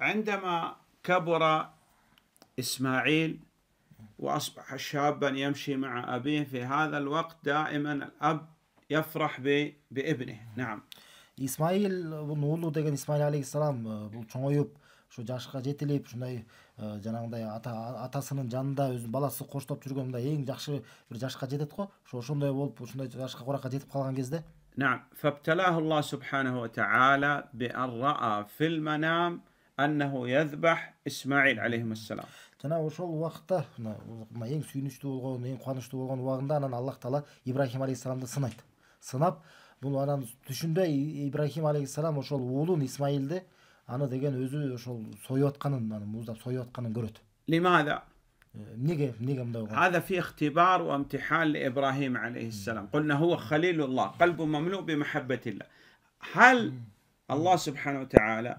عندما كبر إسماعيل وأصبح شابا يمشي مع أبيه في هذا الوقت دائما الأب يفرح بابنه نعم исмаил нуулу деген исмаил алейхисалам бул чоңоюп ушу жашка жетилип ушундай жанагындай ата атасынын жанында өзүнүн баласы коштоп жүргөн мындай эң жакшы бир жашка жетет го ошо ошондой болуп ушундай жашка куракка жетип калган кезде نعم فابتلاه الله سبحانه وتعالى بأن رأى في المنام أنه يذبح إسماعيل عليهم السلام жана ошол убакта мына эң сүйүнүчтүү болгон эң кубанычтуу болгон убагында анан аллах таала ибрахим алейхисаламды сынайт сынап бул анан түшүндө ибрахим алейхисалам ошол уулун исмаилди аны деген өзү ошол союп атканын аны муздап союп атканын көрөт لماذا؟ نيجي نيجي مدوغ هذا في اختبار وامتحان لابراهيم عليه السلام قلنا هو خليل الله قلبه مملوء بمحبه الله هل الله سبحانه وتعالى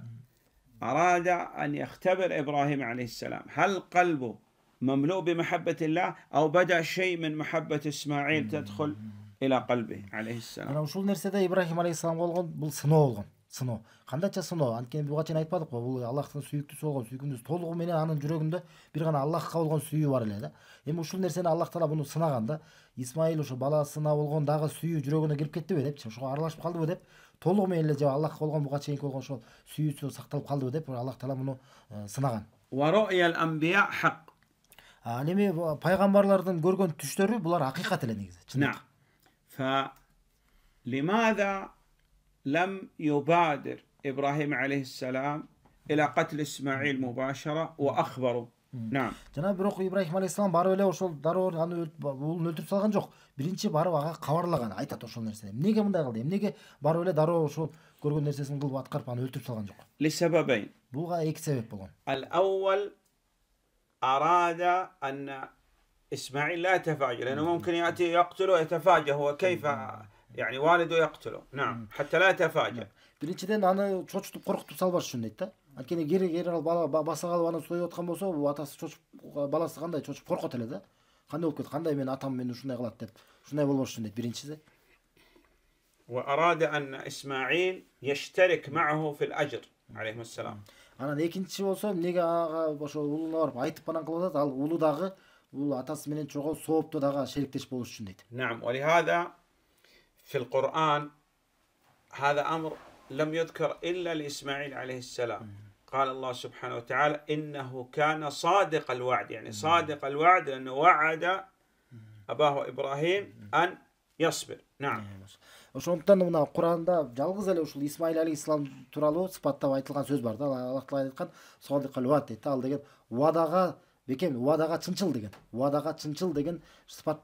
أراد أن يختبر إبراهيم عليه السلام هل قلبه مملوء بمحبة الله أو بدأ شيء من محبة إسماعيل تدخل إلى قلبه عليه السلام أنا وصول نرسده إبراهيم عليه السلام والغن بالسنوغن сыну кандайча сыноо анткени буга чейин айтпадыкпы бул аллахтын сүйүктүүсү болгон сүйкүмдүүсү толугу менен анын жүрөгүндө бир гана аллахка болгон сүйүү бар эле да эми ушул нерсени аллах таала муну сынаган да исмаил ошо баласына болгон дагы сүйүү жүрөгүнө кирип кеттиби депчи ошого аралашып калдыбы деп толугу менен эле же аллахка болгон буга чейинки болгон ошол сүйүүсү сакталып калдыбы деп аллах таала муну э, сынаган ал эми пайгамбарлардын көргөн түштөрү булар акыйкат эле негизи чындык لم يبادر ابراهيم عليه السلام الى قتل اسماعيل مباشره واخبره Naam. Жана бирок Ибрахим алейхисалам барып эле ошол дароо аны уулун өлтүрүп салган жок. Биринчи барып ага кабарлаган, айтат ошол нерсени. Эмнеге мындай кылды? Эмнеге барып эле дароо ошол көргөн нерсесин кылып аткарып аны өлтүрүп салган жок? Лисабабейн. Буга эки себеп болгон. Ал-аул арада ан Исмаил ла тафаҗа, лана мумкин яти яктилу ятафаҗа, хуа кайфа Yani valide yaktulu. Naam. Hatta la tefaca. Биринчиден аны чочутуп коркутуп салбаш үчүн дейт да. Анткени кири кири бала басып алып анан союп аткан болсо атасы чочуп баласы кандай чочуп коркот эле да. Кандай болуп кетет? Кандай менин атам мени ушундай кылат деп. Ушундай болбош үчүн дейт биринчиси. وأراد أن إسماعيل يشترك معه في الأجر عليه السلام. Анан экинчи болсо эмнеге ага ошо уулуна барып айтып анан кылып атат, ал уулу дагы бул атасы менен чогуу соопту дагы шериктеш болуш үчүн дейт. نعم ولهذا في القرآن هذا أمر لم يذكر إلا لإسماعيل عليه السلام قال الله سبحانه وتعالى إنه كان صادق الوعد يعني صادق الوعد لأنه وعد أباه إبراهيم أن يصبر نعم ошондуктан мына куранда жалгыз эле ушул исмаил алейхисалам тууралуу сыпаттап айтылган сөз бар да аллах таала айткан садыкал ват дейт ал деген убадага бекен уадаға шыншыл деген уадаға шыншыл деген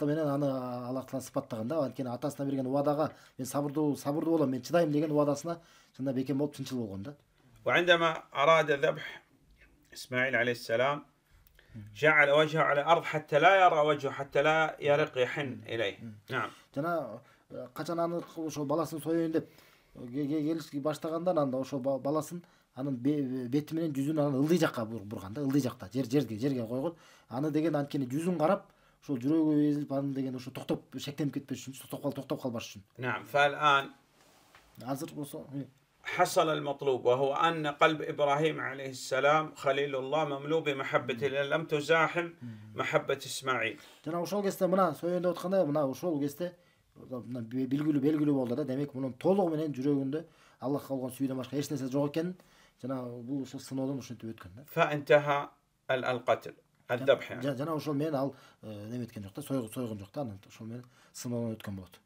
менен аны алла тағала сыпаттаған да өйткені атасына берген уадаға мен сабырды сабырлы боламын мен шыдаймын деген уадасына шында бекем болып шыншыл болған да وعندما أراد ذبح إسماعيل عليه السلام جعل وجهه على الأرض حتى لا يرى وجهه حتى لا يرق يحن إليه نعم жаңа қашан аны э, ошол баласын сояйын деп келіс баштаганда анда ошол баласын анын бети менен жүзүн анан ылдыйжакка бурганда ылдыйжак да жер жерге жерге койгон аны деген анткени жүзүн карап ошол жүрөгү эзилип аны деген ошо токтоп шектенип кетпеш үчүн токтоп токтоп калбаш үчүн نعم فالآن азыр болсо حصل المطلوب وهو أن قلب إبراهيم عليه السلام خليل الله مملوء بمحبته لأن لم تزاحم محبة إسماعيل. جنا وشول جسته منا سويند أتخنا منا وشول جسته белгилүү белгилүү болду да демек мунун толугу менен жүрөгүндө аллахка болгон сүйүүдөн башка эч нерсе жок экенин فانتهى القتل الذبح يعني جنا آه، شو مين على نمت كنجقتا سويغ سويغ نجقتا شو مين سنودن تويت كنبوت